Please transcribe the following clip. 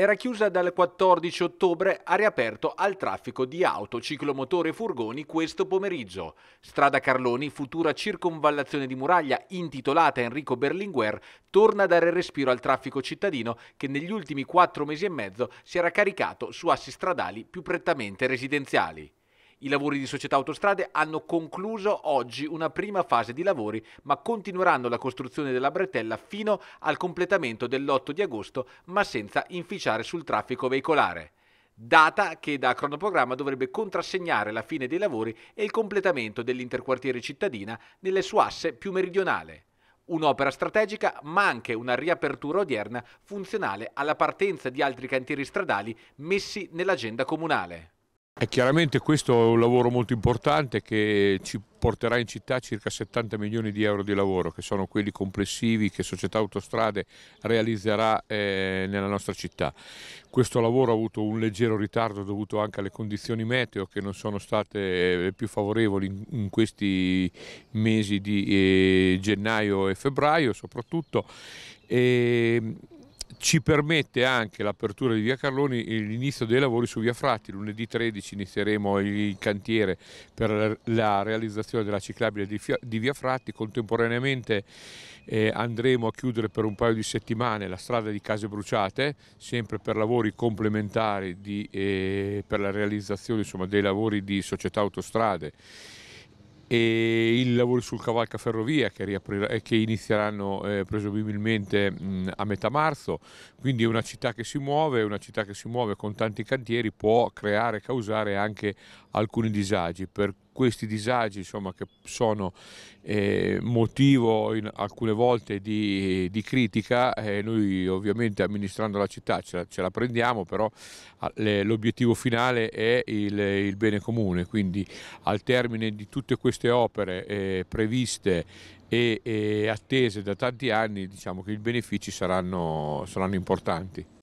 era chiusa dal 14 ottobre, ha riaperto al traffico di auto, ciclomotore e furgoni questo pomeriggio. Strada Carloni, futura circonvallazione di muraglia intitolata Enrico Berlinguer, torna a dare respiro al traffico cittadino che negli ultimi quattro mesi e mezzo si era caricato su assi stradali più prettamente residenziali. I lavori di Società Autostrade hanno concluso oggi una prima fase di lavori, ma continueranno la costruzione della bretella fino al completamento dell'8 di agosto, ma senza inficiare sul traffico veicolare data che da cronoprogramma dovrebbe contrassegnare la fine dei lavori e il completamento dell'interquartiere cittadina nelle sue asse più meridionale. Un'opera strategica, ma anche una riapertura odierna funzionale alla partenza di altri cantieri stradali messi nell'agenda comunale. E chiaramente questo è un lavoro molto importante che ci porterà in città circa 70 milioni di euro di lavoro, che sono quelli complessivi che Società Autostrade realizzerà eh, nella nostra città. Questo lavoro ha avuto un leggero ritardo dovuto anche alle condizioni meteo che non sono state eh, più favorevoli in, questi mesi di eh, gennaio e febbraio soprattutto. E, ehm, ci permette anche l'apertura di via Carloni e l'inizio dei lavori su via Fratti. Lunedì 13 inizieremo il cantiere per la realizzazione della ciclabile di via Fratti. Contemporaneamente eh, andremo a chiudere per un paio di settimane la strada di Case Bruciate, sempre per lavori complementari di, eh, per la realizzazione insomma, dei lavori di società autostrade e i lavori sul cavalcaferrovia che, riaprirà, eh, che inizieranno eh, presumibilmente mh, a metà marzo, quindi una città che si muove, una città che si muove con tanti cantieri può creare e causare anche alcuni disagi, per questi disagi insomma, che sono eh, motivo in, alcune volte di, di critica, eh, noi ovviamente amministrando la città ce la, ce la prendiamo, però ah, l'obiettivo finale è il, il, bene comune, quindi al termine di tutte queste opere eh, previste e, e, attese da tanti anni diciamo che i benefici saranno, saranno importanti.